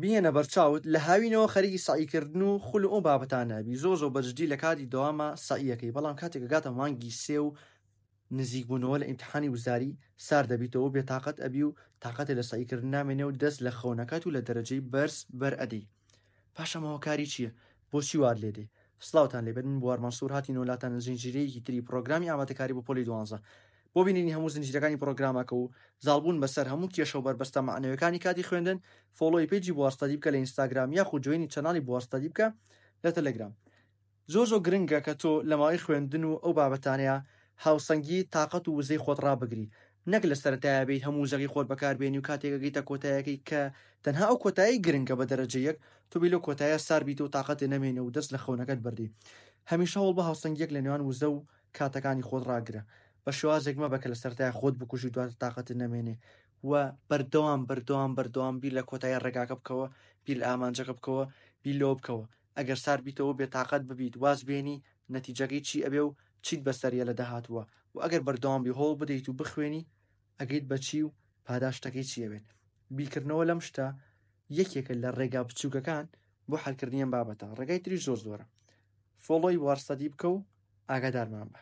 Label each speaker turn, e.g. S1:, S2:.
S1: بینە بەرچاوت لە هاوینەوە خەریکی سعیکردن و خول ئەو بابەتانەبی زۆ زۆ بەجددی لە کاتی دەوامە سعیەکەی بەڵام کاتێک گاتە مانگی سێ و نزیکبوونەوە لە ئیمتحانی وزاری سار دەبیتەوە بێتاقەت ئەبی و تااقەتی لە سعیکردن نامێنێ و دەست لە خەونەکەات و لە دەرەجەی بەرز بەر ئەدی پاشەمەوە کاری چییە بۆچی وار لێدێ سلااوان لێبن بوارمەسوور هاتی نۆلاتان زیینجیرەیەکی تری پرۆگرامی ئاماتەکاری بۆ پۆلی دوانزە بۆ بینینی هەموو زنجیرەکانی پرۆگرامەکە و زالبوون بەسەر هەموو کێشە و بەربەستە معنەوەەکانی کاتی خوێندن فۆلۆی پێیجی بواستادی بکە لە ئینستاگرام یاخ و جوێنی چەناڵی بواستادی بکە لە تەلەگرام زۆ زۆ گرنگە کە تۆ لەماوەی خوێندن و ئەو بابەتانەیە هاوسەنگی تااقەت و وزەی خۆت ڕابگری نەک لە سەرتایە بیت هەموو زەقی خۆت بەکاربێنی و کاتێکگەیتە کۆتایەکەی کە تەنها ئەو کۆتایی گرنگە بە دەرەجەیەک تو بیلۆ کۆتایە ساربییت و تااقەتی نامێنە و دەست لە خەونەکەت بردی هەمیشە هەڵ بە هاوسەنگیەک لە نێوان وزە و کاتەکانی خۆت ڕاگرە بە شوازێک مە بەکە لە سەرای خۆت بکوشی دواتە تااقەت نامێنێ وە بەردەوام بەردەوام بەردەوام بیر لە کۆتای ڕێگاکە بکەوە بیل ئامانجەکە بکەوە بیلۆ بکەوە ئەگەر سار بیتەوە بێتاقەت ببیت واز بێنی نەتیجەگەی چی ئەبێ و چیت بەسەریە لە داهاتوە و ئەگەر بەردەوامبی هۆڵ بدەیت و بخوێنی ئەگەیت بەچی و پاداشتەکەی چیەبێن بیکردنەوە لەم شتە یەکێکە لە ڕێگا بچووکەکان بۆ حلکردنیە بابەتە ڕێگای تری زۆر زۆرە فۆڵۆی وارسەدی بکە و ئاگادارمان بە